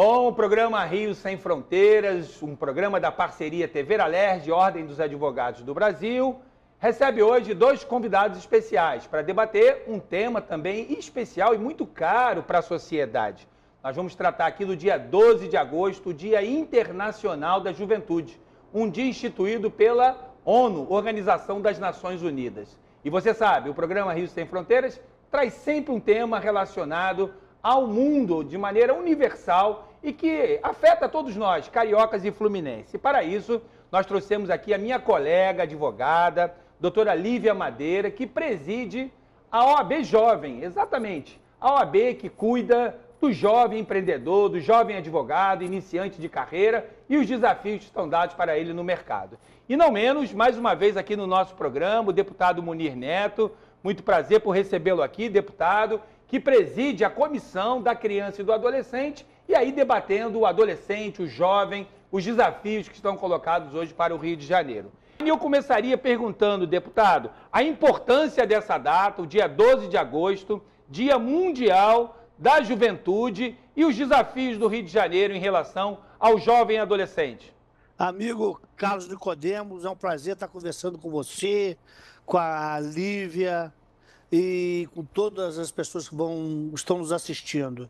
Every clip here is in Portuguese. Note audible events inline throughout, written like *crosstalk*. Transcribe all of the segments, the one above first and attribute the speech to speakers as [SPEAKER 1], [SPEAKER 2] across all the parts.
[SPEAKER 1] Bom, o programa Rio Sem Fronteiras, um programa da parceria TV Alerj, Ordem dos Advogados do Brasil, recebe hoje dois convidados especiais para debater um tema também especial e muito caro para a sociedade. Nós vamos tratar aqui do dia 12 de agosto, o Dia Internacional da Juventude, um dia instituído pela ONU, Organização das Nações Unidas. E você sabe, o programa Rio Sem Fronteiras traz sempre um tema relacionado ao mundo de maneira universal e que afeta todos nós, cariocas e fluminenses. E para isso, nós trouxemos aqui a minha colega advogada, doutora Lívia Madeira, que preside a OAB Jovem, exatamente. A OAB que cuida do jovem empreendedor, do jovem advogado, iniciante de carreira e os desafios que estão dados para ele no mercado. E não menos, mais uma vez aqui no nosso programa, o deputado Munir Neto. Muito prazer por recebê-lo aqui, deputado, que preside a Comissão da Criança e do Adolescente e aí debatendo o adolescente, o jovem, os desafios que estão colocados hoje para o Rio de Janeiro. E eu começaria perguntando, deputado, a importância dessa data, o dia 12 de agosto, Dia Mundial da Juventude e os desafios do Rio de Janeiro em relação ao jovem adolescente.
[SPEAKER 2] Amigo Carlos Nicodemos, é um prazer estar conversando com você, com a Lívia, e com todas as pessoas que vão, estão nos assistindo.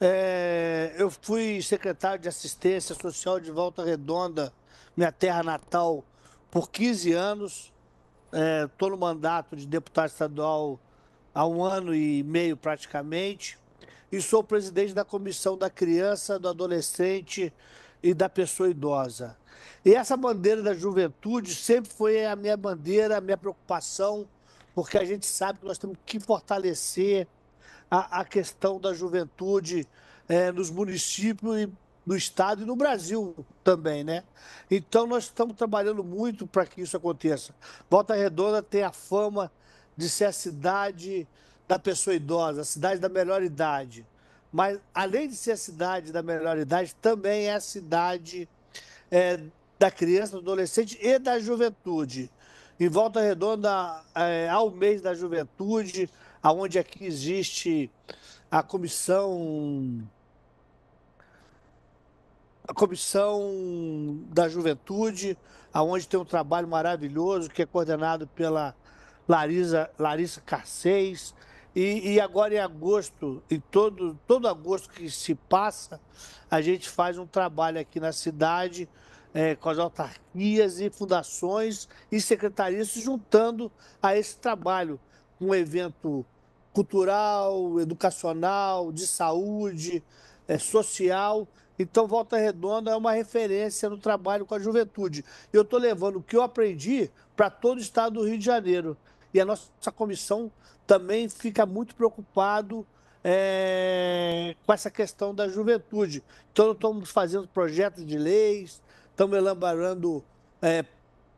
[SPEAKER 2] É, eu fui secretário de Assistência Social de Volta Redonda, minha terra natal, por 15 anos. Estou é, no mandato de deputado estadual há um ano e meio praticamente. E sou presidente da Comissão da Criança, do Adolescente e da Pessoa Idosa. E essa bandeira da juventude sempre foi a minha bandeira, a minha preocupação porque a gente sabe que nós temos que fortalecer a, a questão da juventude é, nos municípios e no Estado e no Brasil também, né? Então, nós estamos trabalhando muito para que isso aconteça. Volta Redonda tem a fama de ser a cidade da pessoa idosa, a cidade da melhor idade. Mas, além de ser a cidade da melhor idade, também é a cidade é, da criança, do adolescente e da juventude. Em Volta Redonda é, eh, ao mês da juventude, aonde aqui existe a comissão a comissão da juventude, aonde tem um trabalho maravilhoso que é coordenado pela Larisa, Larissa Carceis. E, e, agora em agosto, em todo, todo agosto que se passa, a gente faz um trabalho aqui na cidade é, com as autarquias e fundações e secretarias se juntando a esse trabalho, um evento cultural, educacional, de saúde, é, social. Então, Volta Redonda é uma referência no trabalho com a juventude. Eu estou levando o que eu aprendi para todo o estado do Rio de Janeiro. E a nossa comissão também fica muito preocupado é, com essa questão da juventude. Então, estamos fazendo projetos de leis, estamos elaborando é,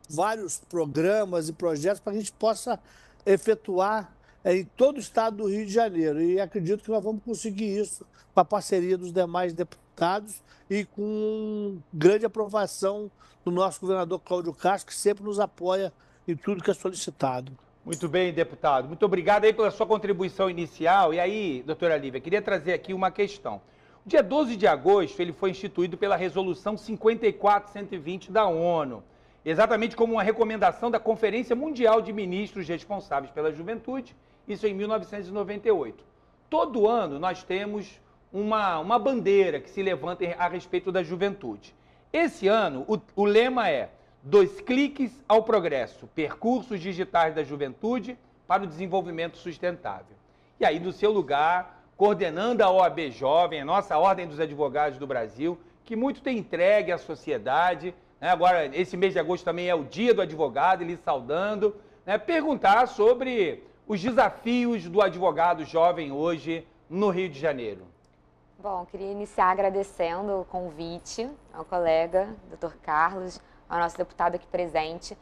[SPEAKER 2] vários programas e projetos para que a gente possa efetuar é, em todo o estado do Rio de Janeiro. E acredito que nós vamos conseguir isso com a parceria dos demais deputados e com grande aprovação do nosso governador Cláudio Castro, que sempre nos apoia em tudo que é solicitado.
[SPEAKER 1] Muito bem, deputado. Muito obrigado aí pela sua
[SPEAKER 2] contribuição inicial.
[SPEAKER 1] E aí, doutora Lívia, queria trazer aqui uma questão. Dia 12 de agosto, ele foi instituído pela Resolução 5420 da ONU, exatamente como uma recomendação da Conferência Mundial de Ministros Responsáveis pela Juventude, isso em 1998. Todo ano nós temos uma, uma bandeira que se levanta a respeito da juventude. Esse ano, o, o lema é Dois cliques ao progresso, percursos digitais da juventude para o desenvolvimento sustentável. E aí, no seu lugar, coordenando a OAB Jovem, a nossa Ordem dos Advogados do Brasil, que muito tem entregue à sociedade. Né? Agora, esse mês de agosto também é o Dia do Advogado, ele saudando. Né? Perguntar sobre os desafios do advogado jovem hoje no Rio de Janeiro.
[SPEAKER 3] Bom, queria iniciar agradecendo o convite ao colega, doutor Carlos, ao nosso deputado aqui presente.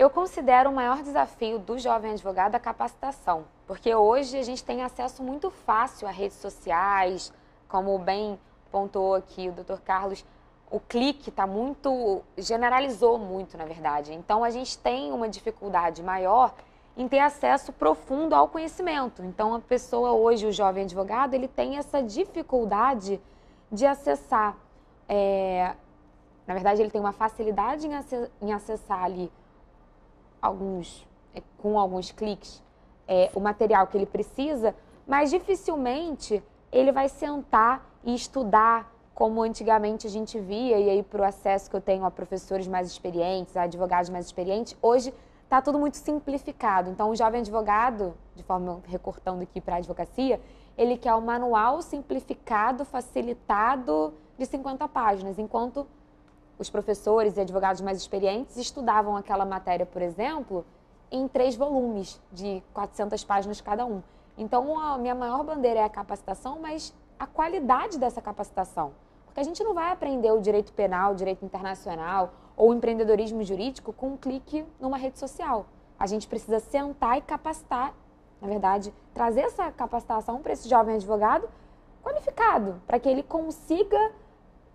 [SPEAKER 3] Eu considero o maior desafio do jovem advogado a capacitação, porque hoje a gente tem acesso muito fácil a redes sociais, como bem pontuou aqui o Dr. Carlos, o clique está muito generalizou muito, na verdade. Então a gente tem uma dificuldade maior em ter acesso profundo ao conhecimento. Então a pessoa hoje, o jovem advogado, ele tem essa dificuldade de acessar, é... na verdade ele tem uma facilidade em acessar ali alguns, é, com alguns cliques, é, o material que ele precisa, mas dificilmente ele vai sentar e estudar como antigamente a gente via, e aí para o acesso que eu tenho a professores mais experientes, a advogados mais experientes, hoje está tudo muito simplificado. Então, o jovem advogado, de forma recortando aqui para a advocacia, ele quer o um manual simplificado, facilitado, de 50 páginas, enquanto os professores e advogados mais experientes estudavam aquela matéria, por exemplo, em três volumes de 400 páginas cada um. Então, a minha maior bandeira é a capacitação, mas a qualidade dessa capacitação. Porque a gente não vai aprender o direito penal, o direito internacional ou empreendedorismo jurídico com um clique numa rede social. A gente precisa sentar e capacitar, na verdade, trazer essa capacitação para esse jovem advogado qualificado, para que ele consiga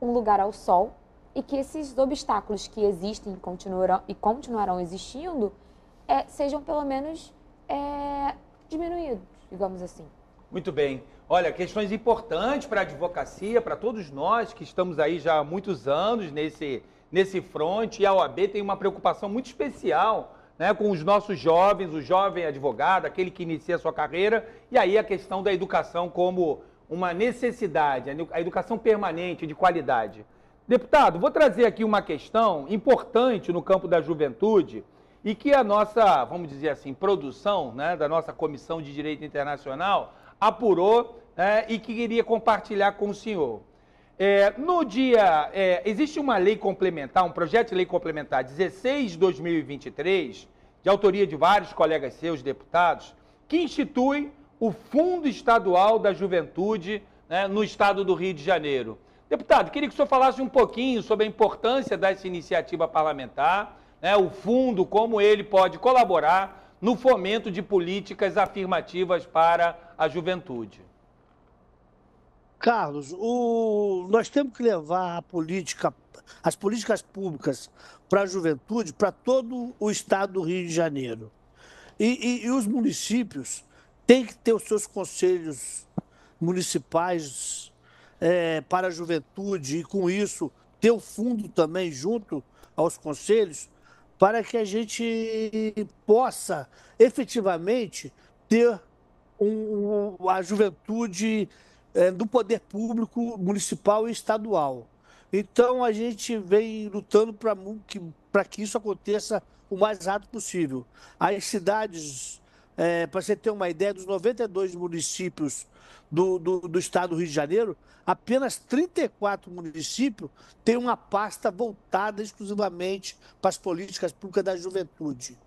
[SPEAKER 3] um lugar ao sol e que esses obstáculos que existem e continuarão, e continuarão existindo é, sejam pelo menos é, diminuídos, digamos assim.
[SPEAKER 1] Muito bem. Olha, questões importantes para a advocacia, para todos nós que estamos aí já há muitos anos nesse, nesse fronte, e a OAB tem uma preocupação muito especial né, com os nossos jovens, o jovem advogado, aquele que inicia a sua carreira, e aí a questão da educação como uma necessidade, a educação permanente, de qualidade. Deputado, vou trazer aqui uma questão importante no campo da juventude e que a nossa, vamos dizer assim, produção né, da nossa Comissão de Direito Internacional apurou né, e que queria compartilhar com o senhor. É, no dia, é, existe uma lei complementar, um projeto de lei complementar 16 de 2023, de autoria de vários colegas seus deputados, que institui o Fundo Estadual da Juventude né, no estado do Rio de Janeiro. Deputado, queria que o senhor falasse um pouquinho sobre a importância dessa iniciativa parlamentar, né, o fundo, como ele pode colaborar no fomento de políticas afirmativas para a juventude.
[SPEAKER 2] Carlos, o... nós temos que levar política, as políticas públicas para a juventude para todo o estado do Rio de Janeiro. E, e, e os municípios têm que ter os seus conselhos municipais é, para a juventude e, com isso, ter o fundo também junto aos conselhos, para que a gente possa efetivamente ter um, um, a juventude é, do poder público municipal e estadual. Então, a gente vem lutando para que, que isso aconteça o mais rápido possível. As cidades é, para você ter uma ideia, dos 92 municípios do, do, do, estado do Rio de Janeiro, apenas 34 municípios têm uma pasta voltada exclusivamente para as políticas públicas da juventude.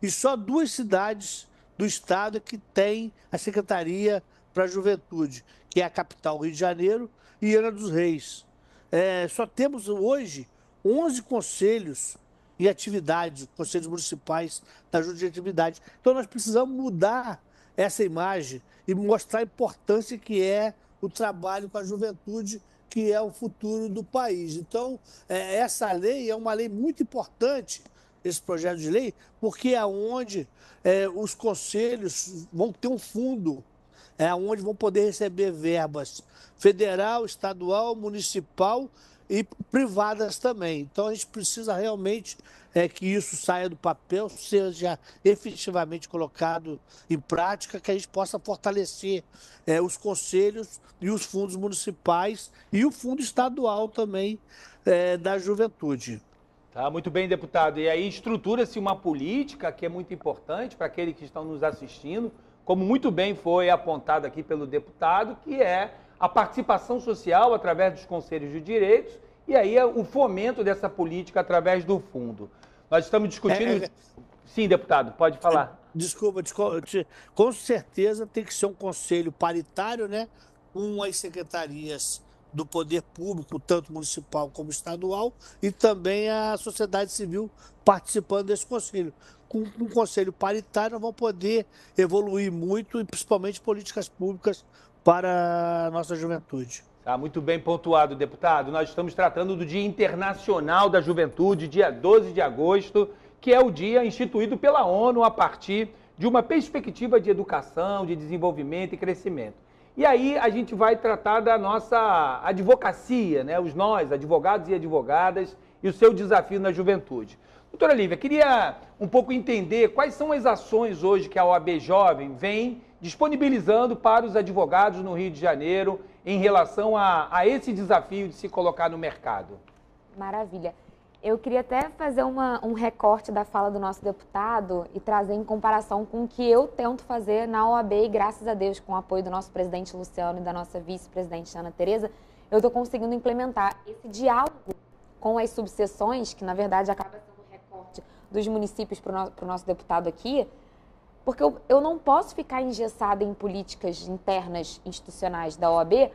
[SPEAKER 2] E só duas cidades do estado é que têm a Secretaria para a Juventude, que é a capital Rio de Janeiro e Ana dos Reis. É, só temos hoje 11 conselhos e atividades, conselhos municipais tá na atividade. Então nós precisamos mudar essa imagem e mostrar a importância que é o trabalho com a juventude, que é o futuro do país. Então, é, essa lei é uma lei muito importante, esse projeto de lei, porque é onde é, os conselhos vão ter um fundo, é onde vão poder receber verbas federal, estadual, municipal e privadas também. Então a gente precisa realmente é, que isso saia do papel, seja efetivamente colocado em prática, que a gente possa fortalecer é, os conselhos e os fundos municipais e o fundo estadual também é, da juventude.
[SPEAKER 1] Tá, muito bem, deputado. E aí estrutura-se uma política que é muito importante para aqueles que estão nos assistindo, como muito bem foi apontado aqui pelo deputado, que é a participação social através dos conselhos de direitos e aí é o fomento dessa política através do fundo. Nós estamos discutindo. É, é... Sim, deputado, pode
[SPEAKER 2] falar. É, desculpa, desculpa, com certeza tem que ser um conselho paritário, né? Com as secretarias do poder público, tanto municipal como estadual, e também a sociedade civil participando desse conselho. Com um conselho paritário, nós vamos poder evoluir muito e principalmente políticas públicas para a nossa juventude.
[SPEAKER 1] Está muito bem pontuado, deputado. Nós estamos tratando do Dia Internacional da Juventude, dia 12 de agosto, que é o dia instituído pela ONU a partir de uma perspectiva de educação, de desenvolvimento e crescimento. E aí a gente vai tratar da nossa advocacia, né? Os nós, advogados e advogadas, e o seu desafio na juventude. Doutora Lívia, queria um pouco entender quais são as ações hoje que a OAB Jovem vem disponibilizando para os advogados no Rio de Janeiro em relação a, a esse desafio de se colocar no mercado?
[SPEAKER 3] Maravilha. Eu queria até fazer uma, um recorte da fala do nosso deputado e trazer em comparação com o que eu tento fazer na OAB e, graças a Deus, com o apoio do nosso presidente Luciano e da nossa vice-presidente Ana Tereza, eu estou conseguindo implementar esse diálogo com as subseções, que na verdade acaba sendo um recorte dos municípios para o no, nosso deputado aqui, porque eu, eu não posso ficar engessada em políticas internas institucionais da OAB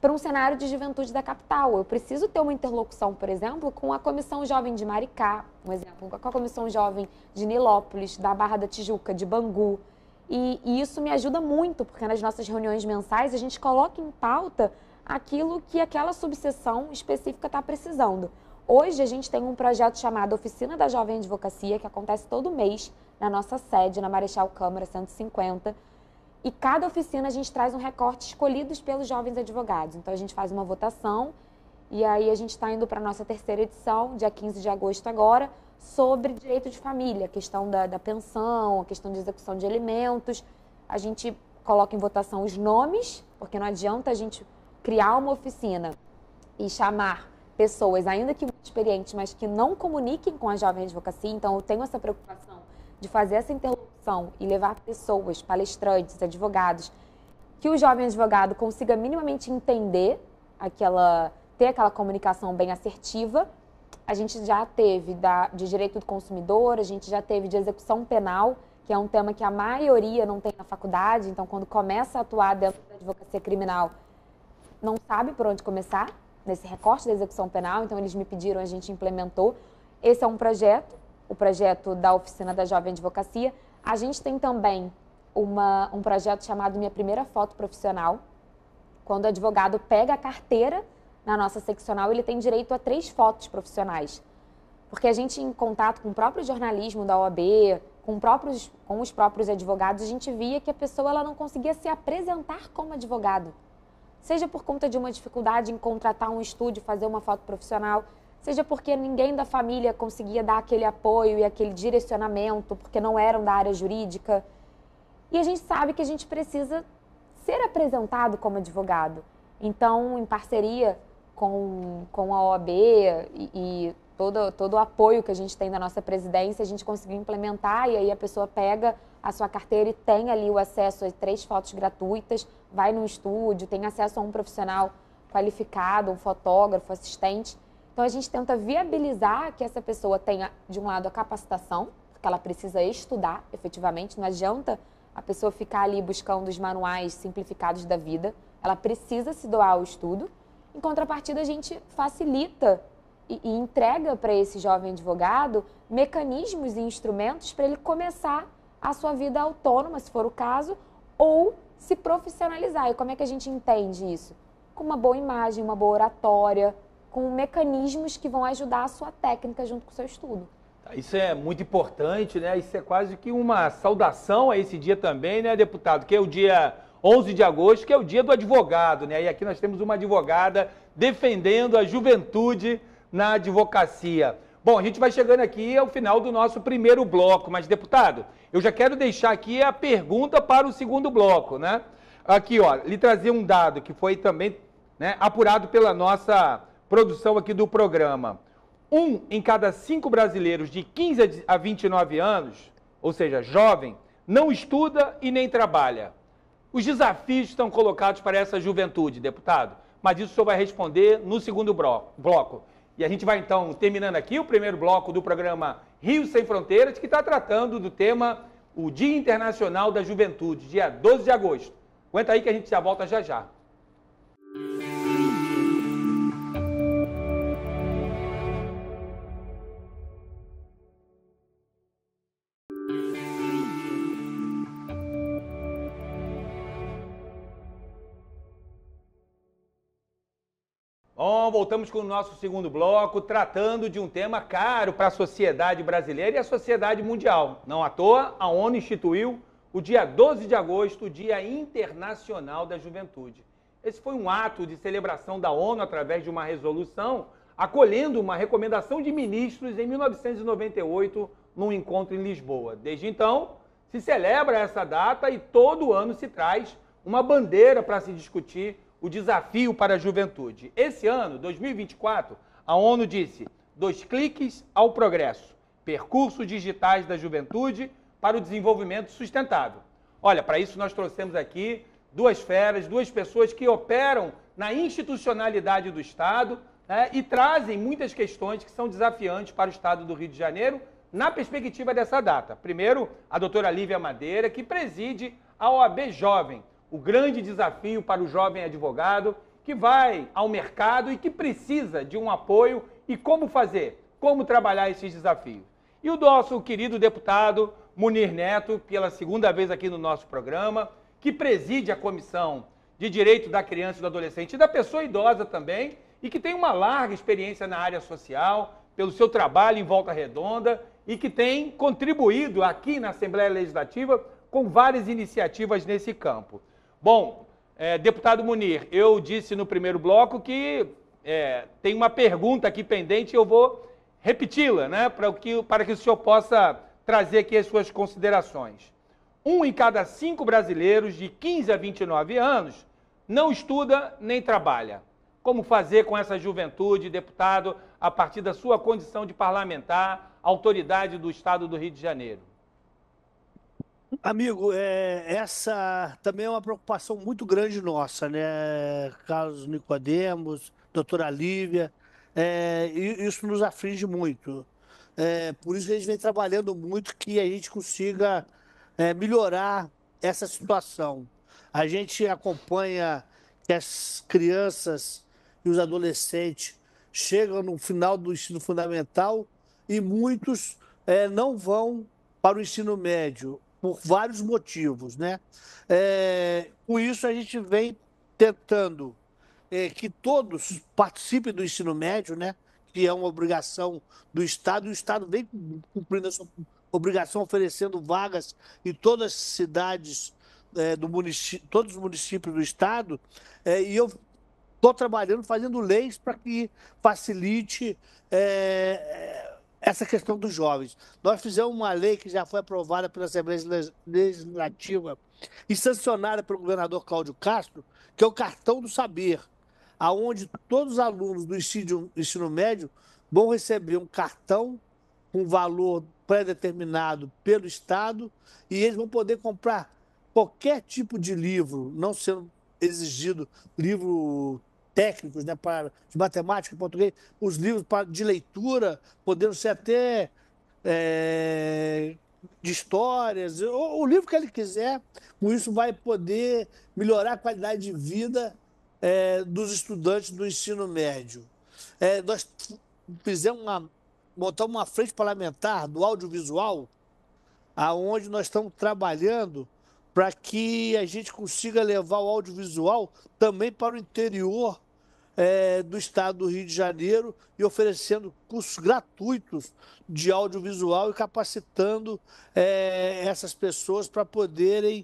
[SPEAKER 3] para um cenário de juventude da capital. Eu preciso ter uma interlocução, por exemplo, com a Comissão Jovem de Maricá, um exemplo, com a Comissão Jovem de Nilópolis, da Barra da Tijuca, de Bangu. E, e, isso me ajuda muito, porque nas nossas reuniões mensais a gente coloca em pauta aquilo que aquela subseção específica está precisando. Hoje a gente tem um projeto chamado Oficina da Jovem Advocacia, que acontece todo mês na nossa sede, na Marechal Câmara 150. E cada oficina a gente traz um recorte escolhidos pelos jovens advogados. Então a gente faz uma votação e aí a gente está indo para a nossa terceira edição, dia 15 de agosto agora, sobre direito de família, questão da, da pensão, a questão de execução de alimentos. A gente coloca em votação os nomes, porque não adianta a gente criar uma oficina e chamar pessoas, ainda que muito experientes, mas que não comuniquem com a jovem advocacia. Então eu tenho essa preocupação de fazer essa interrupção e levar pessoas, palestrantes, advogados, que o jovem advogado consiga minimamente entender aquela, ter aquela comunicação bem assertiva. A gente já teve da, de direito do consumidor, a gente já teve de execução penal, que é um tema que a maioria não tem na faculdade, então quando começa a atuar dentro da advocacia criminal, não sabe por onde começar nesse recorte da execução penal, então eles me pediram, a gente implementou. Esse é um projeto o projeto da Oficina da Jovem Advocacia. A gente tem também uma, um projeto chamado Minha Primeira Foto Profissional. Quando o advogado pega a carteira na nossa seccional, ele tem direito a três fotos profissionais. Porque a gente, em contato com o próprio jornalismo da OAB, com, próprios, com os próprios advogados, a gente via que a pessoa ela não conseguia se apresentar como advogado. Seja por conta de uma dificuldade em contratar um estúdio, fazer uma foto profissional, seja porque ninguém da família conseguia dar aquele apoio e aquele direcionamento, porque não eram da área jurídica. E a gente sabe que a gente precisa ser apresentado como advogado. Então, em parceria com, com a OAB e, e todo, todo o apoio que a gente tem da nossa presidência, a gente conseguiu implementar e aí a pessoa pega a sua carteira e tem ali o acesso a três fotos gratuitas, vai num estúdio, tem acesso a um profissional qualificado, um fotógrafo, assistente. Então a gente tenta viabilizar que essa pessoa tenha, de um lado, a capacitação, que ela precisa estudar efetivamente, não adianta a pessoa ficar ali buscando os manuais simplificados da vida, ela precisa se doar ao estudo. Em contrapartida, a gente facilita e, e entrega para esse jovem advogado mecanismos e instrumentos para ele começar a sua vida autônoma, se for o caso, ou se profissionalizar. E como é que a gente entende isso? Com uma boa imagem, uma boa oratória, com mecanismos que vão ajudar a sua técnica junto com o seu estudo.
[SPEAKER 1] Tá, isso é muito importante, né? Isso é quase que uma saudação a esse dia também, né, deputado? Que é o dia 11 de agosto, que é o dia do advogado, né? E aqui nós temos uma advogada defendendo a juventude na advocacia. Bom, a gente vai chegando aqui ao final do nosso primeiro bloco, mas, deputado, eu já quero deixar aqui a pergunta para o segundo bloco, né? Aqui, ó, lhe trazer um dado que foi também né, apurado pela nossa produção aqui do programa, um em cada cinco brasileiros de 15 a 29 anos, ou seja, jovem, não estuda e nem trabalha. Os desafios estão colocados para essa juventude, deputado, mas isso o senhor vai responder no segundo bloco. E a gente vai então terminando aqui o primeiro bloco do programa Rio Sem Fronteiras, que está tratando do tema o Dia Internacional da Juventude, dia 12 de agosto. Aguenta aí que a gente já volta já já. Então, voltamos com o nosso segundo bloco, tratando de um tema caro para a sociedade brasileira e a sociedade mundial. Não à toa, a ONU instituiu o dia 12 de agosto, o Dia Internacional da Juventude. Esse foi um ato de celebração da ONU através de uma resolução acolhendo uma recomendação de ministros em 1998 num encontro em Lisboa. Desde então, se celebra essa data e todo ano se traz uma bandeira para se discutir o desafio para a juventude. Esse ano, 2024, a ONU disse: dois cliques ao progresso percursos digitais da juventude para o desenvolvimento sustentável. Olha, para isso nós trouxemos aqui duas feras, duas pessoas que operam na institucionalidade do Estado né, e trazem muitas questões que são desafiantes para o Estado do Rio de Janeiro na perspectiva dessa data. Primeiro, a doutora Lívia Madeira, que preside a OAB Jovem, o grande desafio para o jovem advogado que vai ao mercado e que precisa de um apoio e como fazer, como trabalhar esses desafios. E o nosso querido deputado Munir Neto, pela segunda vez aqui no nosso programa, que preside a Comissão de Direito da Criança e do Adolescente e da Pessoa Idosa também, e que tem uma larga experiência na área social, pelo seu trabalho em Volta Redonda e que tem contribuído aqui na Assembleia Legislativa com várias iniciativas nesse campo. Bom, é, deputado Munir, eu disse no primeiro bloco que é, tem uma pergunta aqui pendente e eu vou repeti-la, né, para que, para que o senhor possa trazer aqui as suas considerações. Um em cada cinco brasileiros de 15 a 29 anos não estuda nem trabalha. Como fazer com essa juventude, deputado, a partir da sua condição de parlamentar, autoridade do Estado do Rio de Janeiro?
[SPEAKER 2] Amigo, é, essa também é uma preocupação muito grande nossa, né? Carlos Nicodemos, doutora Lívia, é, isso nos aflige muito. É, por isso que a gente vem trabalhando muito que a gente consiga é, melhorar essa situação. A gente acompanha que as crianças e os adolescentes chegam no final do ensino fundamental e muitos é, não vão para o ensino médio por vários motivos. Né? É, com isso, a gente vem tentando é, que todos participem do ensino médio, né? que é uma obrigação do Estado, e o Estado vem cumprindo essa obrigação, oferecendo vagas em todas as cidades é, do município, todos os municípios do Estado, é, e eu estou trabalhando, fazendo leis para que facilite é, essa questão dos jovens. Nós fizemos uma lei que já foi aprovada pela Assembleia Legislativa e sancionada pelo governador Cláudio Castro, que é o Cartão do Saber, aonde todos os alunos do ensino, ensino médio vão receber um cartão com valor pré-determinado pelo Estado e eles vão poder comprar qualquer tipo de livro, não sendo exigido livro técnicos, né, para, de matemática, português, os livros para, de leitura, podendo ser até é, de histórias, o, o, livro que ele quiser, com isso vai poder melhorar a qualidade de vida é, dos estudantes do ensino médio. É, nós fizemos uma, montamos uma frente parlamentar do audiovisual, aonde nós estamos trabalhando para que a gente consiga levar o audiovisual também para o interior é, do estado do Rio de Janeiro e oferecendo cursos gratuitos de audiovisual e capacitando é, essas pessoas para poderem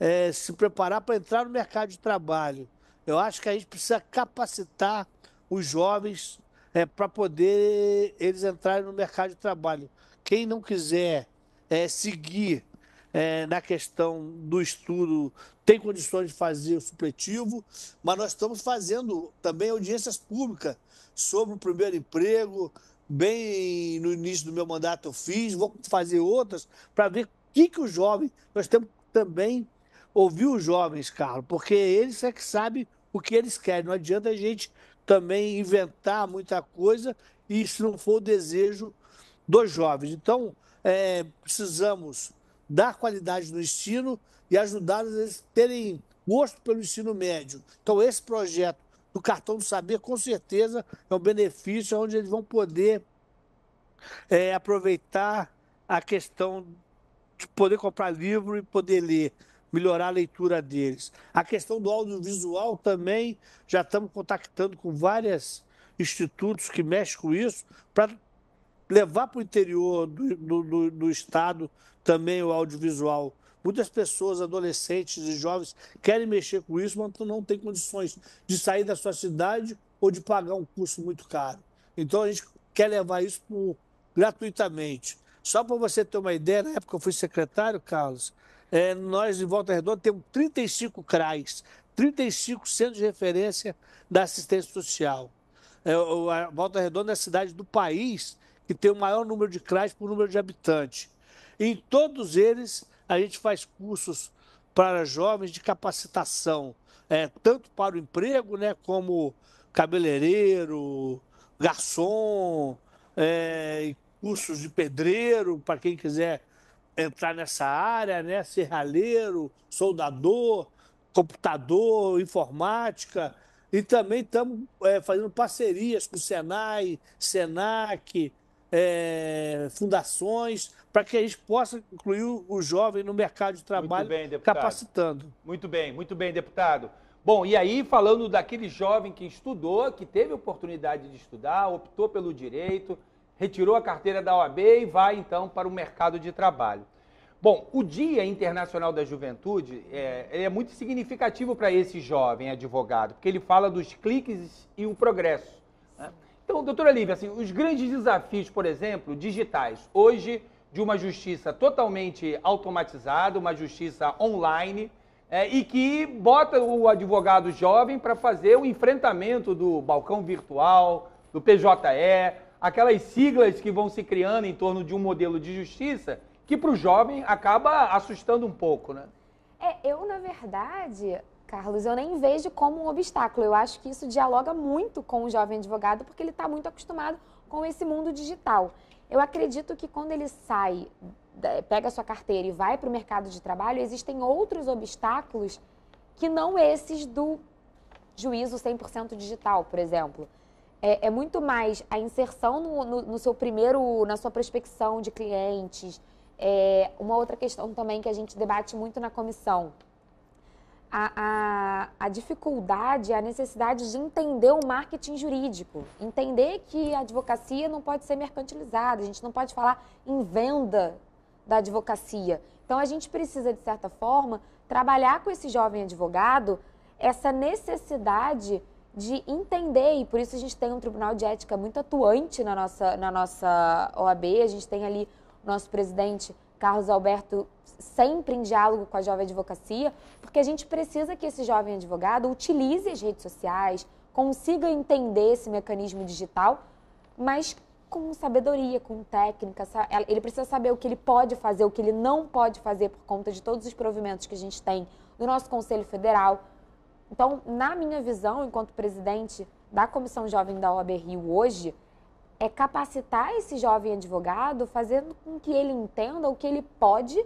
[SPEAKER 2] é, se preparar para entrar no mercado de trabalho. Eu acho que a gente precisa capacitar os jovens é, para poder eles entrarem no mercado de trabalho. Quem não quiser é, seguir é, na questão do estudo tem condições de fazer o supletivo, mas nós estamos fazendo também audiências públicas sobre o primeiro emprego. Bem no início do meu mandato eu fiz, vou fazer outras para ver o que, que o jovem. Nós temos também ouvir os jovens, Carlos, porque eles é que sabem o que eles querem. Não adianta a gente também inventar muita coisa e isso não for o desejo dos jovens. Então, é, precisamos dar qualidade no ensino e ajudar eles a terem gosto pelo ensino médio. Então, esse projeto do Cartão do Saber, com certeza, é um benefício onde eles vão poder é, aproveitar a questão de poder comprar livro e poder ler, melhorar a leitura deles. A questão do audiovisual também, já estamos contactando com vários institutos que mexem com isso, para levar para o interior do, do, do, do estado também o audiovisual. Muitas pessoas, adolescentes e jovens, querem mexer com isso, mas não têm condições de sair da sua cidade ou de pagar um curso muito caro. Então a gente quer levar isso gratuitamente. Só para você ter uma ideia, na época eu fui secretário, Carlos, é, nós em Volta Redonda temos 35 CRAs, 35 centros de referência da assistência social. É, Volta Redonda é a cidade do país que tem o maior número de CRAs por número de habitante. em todos eles, a gente faz cursos para jovens de capacitação, é, tanto para o emprego, né, como cabeleireiro, garçom, é, cursos de pedreiro, para quem quiser entrar nessa área, né, serralheiro, soldador, computador, informática. E também estamos é, fazendo parcerias com o Senai, Senac, é, fundações, para que a gente possa incluir o jovem no mercado de trabalho, muito bem, capacitando. Muito bem, muito bem, deputado.
[SPEAKER 1] Bom, e aí falando daquele jovem que estudou, que teve oportunidade de estudar, optou pelo direito, retirou a carteira da OAB e vai então para o mercado de trabalho. Bom, o Dia Internacional da Juventude é, é muito significativo para esse jovem advogado, porque ele fala dos cliques e o progresso. Né? Então, doutora Lívia, assim, os grandes desafios, por exemplo, digitais, hoje de uma justiça totalmente automatizada, uma justiça online, é, e que bota o advogado jovem para fazer o enfrentamento do balcão virtual, do PJE, aquelas siglas que vão se criando em torno de um modelo de justiça que para o jovem acaba assustando um pouco, né?
[SPEAKER 3] É, eu, na verdade, Carlos, eu nem vejo como um obstáculo. Eu acho que isso dialoga muito com o jovem advogado, porque ele está muito acostumado com esse mundo digital. Eu acredito que quando ele sai, pega sua carteira e vai para o mercado de trabalho, existem outros obstáculos que não esses do juízo 100% digital, por exemplo. É, é, muito mais a inserção no, no, no, seu primeiro, na sua prospecção de clientes. É, uma outra questão também que a gente debate muito na comissão a, a, a, dificuldade, a necessidade de entender o marketing jurídico, entender que a advocacia não pode ser mercantilizada, a gente não pode falar em venda da advocacia. Então, a gente precisa, de certa forma, trabalhar com esse jovem advogado essa necessidade de entender, e por isso a gente tem um tribunal de ética muito atuante na nossa, na nossa OAB, a gente tem ali o nosso presidente Carlos Alberto sempre em diálogo com a jovem advocacia, porque a gente precisa que esse jovem advogado utilize as redes sociais, consiga entender esse mecanismo digital, mas com sabedoria, com técnica. Ele precisa saber o que ele pode fazer, o que ele não pode fazer por conta de todos os provimentos que a gente tem do nosso Conselho Federal. Então, na minha visão, enquanto presidente da Comissão Jovem da OAB Rio hoje, é capacitar esse jovem advogado, fazendo com que ele entenda o que ele pode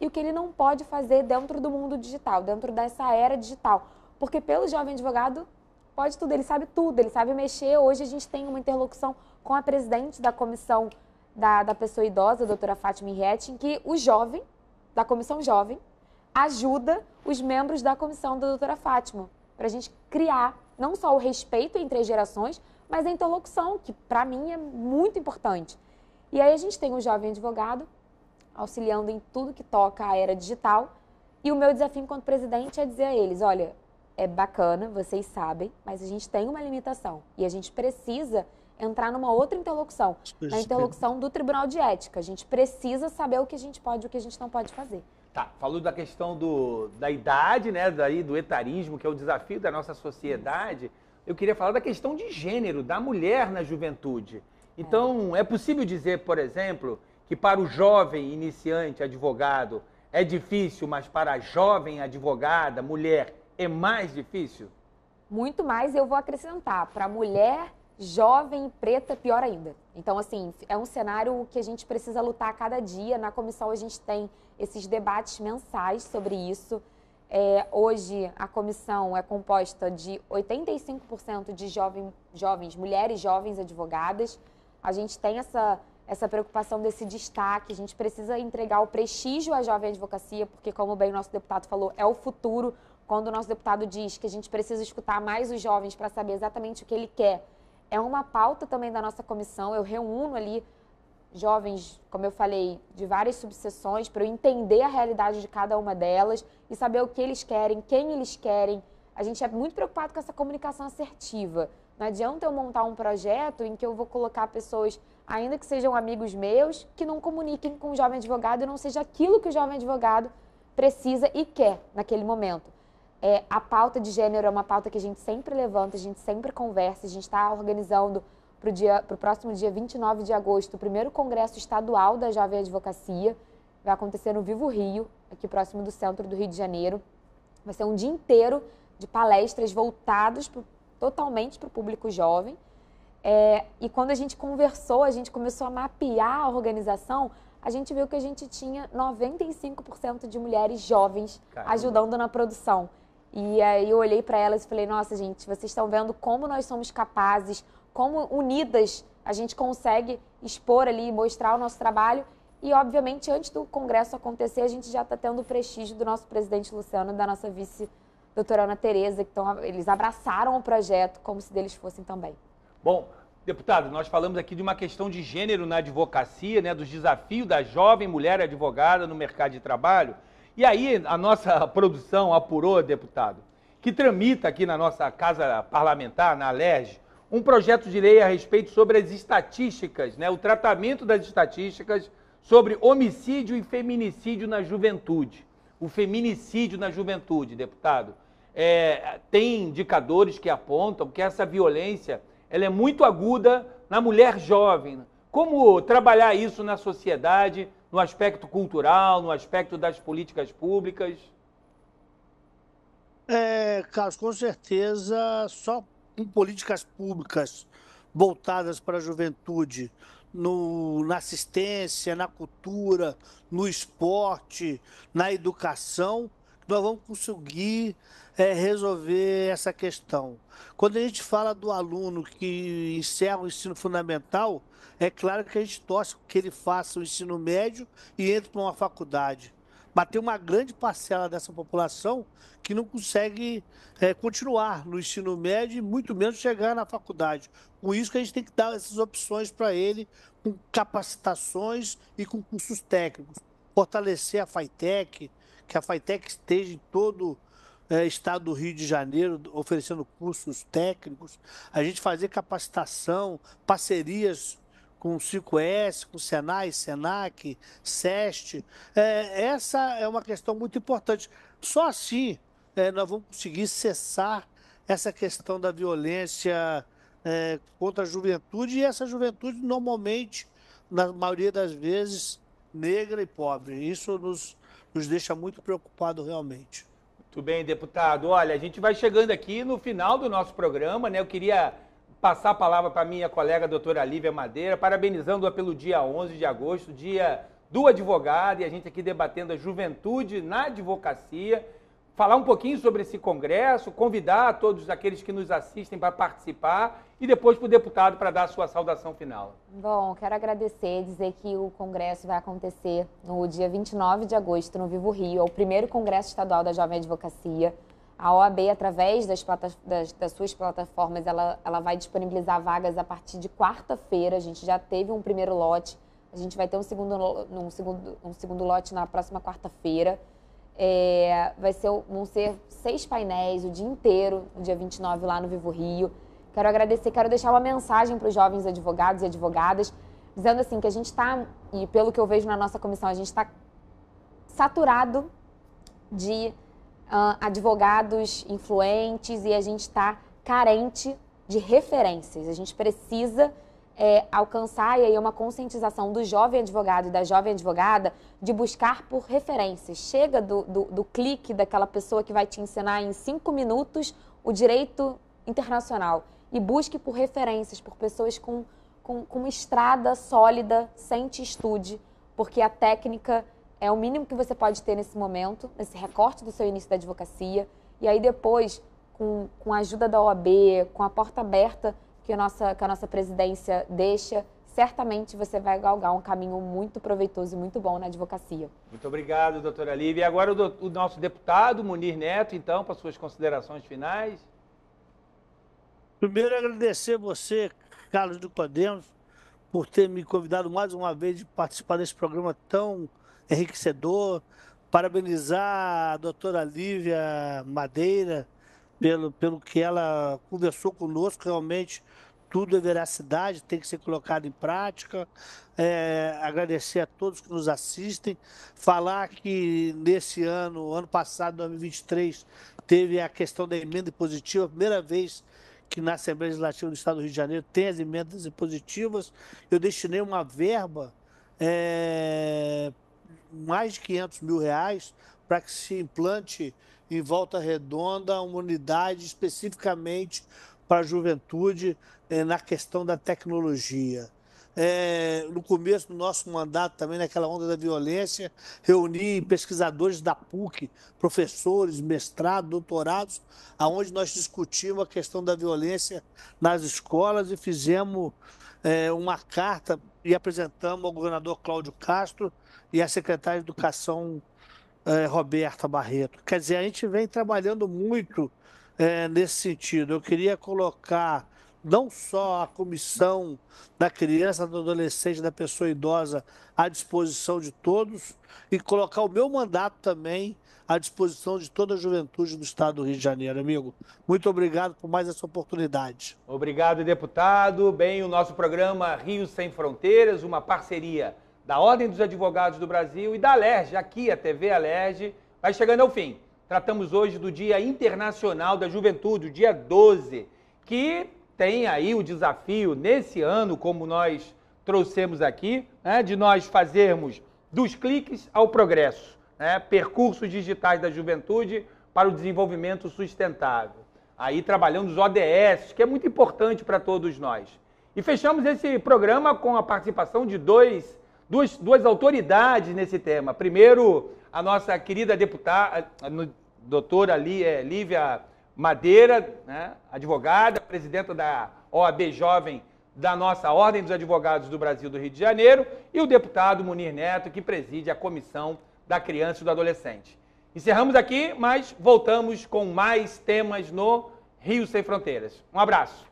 [SPEAKER 3] e o que ele não pode fazer dentro do mundo digital, dentro dessa era digital. Porque pelo jovem advogado pode tudo, ele sabe tudo, ele sabe mexer. Hoje a gente tem uma interlocução com a presidente da comissão da, da pessoa idosa, a doutora Fátima Henriette, em que o jovem, da comissão jovem, ajuda os membros da comissão da doutora Fátima, para a gente criar não só o respeito entre as gerações, mas a é interlocução, que para mim é muito importante. E aí a gente tem um jovem advogado auxiliando em tudo que toca a era digital. E o meu desafio enquanto presidente é dizer a eles: olha, é bacana, vocês sabem, mas a gente tem uma limitação e a gente precisa entrar numa outra interlocução, na interlocução do Tribunal de Ética. A gente precisa saber o que a gente pode e o que a gente não pode fazer.
[SPEAKER 1] Tá, falou da questão do, da idade, né, daí do etarismo, que é o desafio da nossa sociedade eu queria falar da questão de gênero, da mulher na juventude. Então, é possível dizer, por exemplo, que para o jovem iniciante advogado é difícil, mas para a jovem advogada, mulher, é mais difícil?
[SPEAKER 3] Muito mais, eu vou acrescentar. Para a mulher jovem e preta, pior ainda. Então, assim, é um cenário que a gente precisa lutar a cada dia. Na comissão, a gente tem esses debates mensais sobre isso. É, hoje, a comissão é composta de 85% de jovem, jovens, mulheres jovens advogadas. A gente tem essa, essa preocupação desse destaque, a gente precisa entregar o prestígio à jovem advocacia, porque, como bem o nosso deputado falou, é o futuro. Quando o nosso deputado diz que a gente precisa escutar mais os jovens para saber exatamente o que ele quer, é uma pauta também da nossa comissão. Eu reúno ali jovens, como eu falei, de várias subseções, para eu entender a realidade de cada uma delas e saber o que eles querem, quem eles querem. A gente é muito preocupado com essa comunicação assertiva. Não adianta eu montar um projeto em que eu vou colocar pessoas, ainda que sejam amigos meus, que não comuniquem com o jovem advogado e não seja aquilo que o jovem advogado precisa e quer naquele momento. É, a pauta de gênero é uma pauta que a gente sempre levanta, a gente sempre conversa, a gente está organizando para o próximo dia 29 de agosto, o primeiro Congresso Estadual da Jovem Advocacia. Vai acontecer no Vivo Rio, aqui próximo do centro do Rio de Janeiro. Vai ser um dia inteiro de palestras voltadas pro, totalmente para o público jovem. É, e quando a gente conversou, a gente começou a mapear a organização, a gente viu que a gente tinha 95% de mulheres jovens Caramba. ajudando na produção. E aí eu olhei para elas e falei: nossa, gente, vocês estão vendo como nós somos capazes, como unidas a gente consegue expor ali, mostrar o nosso trabalho. E, obviamente, antes do Congresso acontecer, a gente já está tendo o prestígio do nosso presidente Luciano, e da nossa vice doutora Ana Tereza, que tão, eles abraçaram o projeto como se deles fossem também.
[SPEAKER 1] Bom, deputado, nós falamos aqui de uma questão de gênero na advocacia, né, dos desafios da jovem mulher advogada no mercado de trabalho. E aí a nossa *laughs* produção apurou, deputado, que tramita aqui na nossa casa parlamentar, na Alerj, um projeto de lei a respeito sobre as estatísticas, né, o tratamento das estatísticas sobre homicídio e feminicídio na juventude. O feminicídio na juventude, deputado. É, tem indicadores que apontam que essa violência ela é muito aguda na mulher jovem. Como trabalhar isso na sociedade, no aspecto cultural, no aspecto das políticas públicas?
[SPEAKER 2] É, Carlos, com certeza só com políticas públicas voltadas para a juventude, no, na assistência, na cultura, no esporte, na educação, nós vamos conseguir é, resolver essa questão. Quando a gente fala do aluno que encerra o ensino fundamental, é claro que a gente torce que ele faça o ensino médio e entre para uma faculdade bater uma grande parcela dessa população que não consegue é, continuar no ensino médio e muito menos chegar na faculdade. Com isso que a gente tem que dar essas opções para ele, com capacitações e com cursos técnicos. Fortalecer a FITEC, que a FITEC esteja em todo é, estado do Rio de Janeiro oferecendo cursos técnicos, a gente fazer capacitação, parcerias com o 5S, com o Senai, Senac, SEST. É, essa é uma questão muito importante. Só assim é, nós vamos conseguir cessar essa questão da violência é, contra a juventude, e essa juventude normalmente, na maioria das vezes, negra e pobre. Isso nos, nos deixa muito preocupado realmente. Muito bem, deputado. Olha, a gente vai chegando
[SPEAKER 1] aqui no final do nosso programa, né? Eu queria passar a palavra para minha colega doutora Lívia Madeira, parabenizando-a pelo dia 11 de agosto, dia do advogado, e a gente aqui debatendo a juventude na advocacia. Falar um pouquinho sobre esse congresso, convidar todos aqueles que nos assistem para participar e depois para o deputado para dar a sua saudação final.
[SPEAKER 3] Bom, quero agradecer, dizer que o congresso vai acontecer no dia 29 de agosto no Vivo Rio, é o primeiro congresso estadual da Jovem Advocacia. A OAB, através das, das, das suas plataformas, ela, ela vai disponibilizar vagas a partir de quarta-feira. A gente já teve um primeiro lote. A gente vai ter um segundo, um segundo, um segundo lote na próxima quarta-feira. É, vai ser, vão ser seis painéis o dia inteiro, no dia 29, lá no Vivo Rio. Quero agradecer, quero deixar uma mensagem para os jovens advogados e advogadas, dizendo assim que a gente está, e pelo que eu vejo na nossa comissão, a gente está saturado de uh, advogados influentes e a gente está carente de referências. A gente precisa é, alcançar e aí é uma conscientização do jovem advogado e da jovem advogada de buscar por referências. Chega do, do, do clique daquela pessoa que vai te ensinar em cinco minutos o direito internacional e busque por referências, por pessoas com, com, com uma estrada sólida, sente estude, porque a técnica é o mínimo que você pode ter nesse momento, nesse recorte do seu início da advocacia. E aí depois, com, com a ajuda da OAB, com a porta aberta que a, nossa, que a nossa presidência deixa, certamente você vai galgar um caminho muito proveitoso e muito bom na advocacia.
[SPEAKER 1] Muito obrigado, doutora Lívia. E agora o, do, o nosso deputado, Munir Neto, então, para suas considerações finais.
[SPEAKER 2] Primeiro, agradecer você, Carlos do Podemos, por ter me convidado mais uma vez de participar desse programa tão enriquecedor. Parabenizar a doutora Lívia Madeira pelo, pelo que ela conversou conosco, realmente tudo é veracidade, tem que ser colocado em prática. É, agradecer a todos que nos assistem. Falar que nesse ano, ano passado, 2023, teve a questão da emenda positiva, primeira vez que na Assembleia Legislativa do Estado do Rio de Janeiro tem as emendas positivas. Eu destinei uma verba é, mais de 500 mil reais para que se implante em Volta Redonda uma unidade especificamente para a juventude eh, na questão da tecnologia. É, no começo do nosso mandato, também naquela onda da violência, reuni pesquisadores da PUC, professores, mestrados, doutorados, aonde nós discutimos a questão da violência nas escolas e fizemos é, uma carta e apresentamos ao governador Cláudio Castro e a secretária de Educação, eh, Roberta Barreto. Quer dizer, a gente vem trabalhando muito eh, nesse sentido. Eu queria colocar não só a comissão da criança, do adolescente, da pessoa idosa à disposição de todos e colocar o meu mandato também à disposição de toda a juventude do Estado do Rio de Janeiro, amigo. Muito obrigado por mais essa oportunidade.
[SPEAKER 1] Obrigado, deputado. Bem, o nosso programa Rio Sem Fronteiras, uma parceria da Ordem dos Advogados do Brasil e da Alerj, aqui a TV Alerj, vai chegando ao fim. Tratamos hoje do Dia Internacional da Juventude, o dia 12, que tem aí o desafio, nesse ano, como nós trouxemos aqui, né, de nós fazermos dos cliques ao progresso, né, percursos digitais da juventude para o desenvolvimento sustentável. Aí trabalhando os ODS, que é muito importante para todos nós. E fechamos esse programa com a participação de dois duas, duas autoridades nesse tema. Primeiro, a nossa querida deputada, a, doutora é, Lívia Madeira, né, advogada, presidenta da OAB Jovem da nossa Ordem dos Advogados do Brasil do Rio de Janeiro, e o deputado Munir Neto, que preside a Comissão da Criança e do Adolescente. Encerramos aqui, mas voltamos com mais temas no Rio Sem Fronteiras. Um abraço.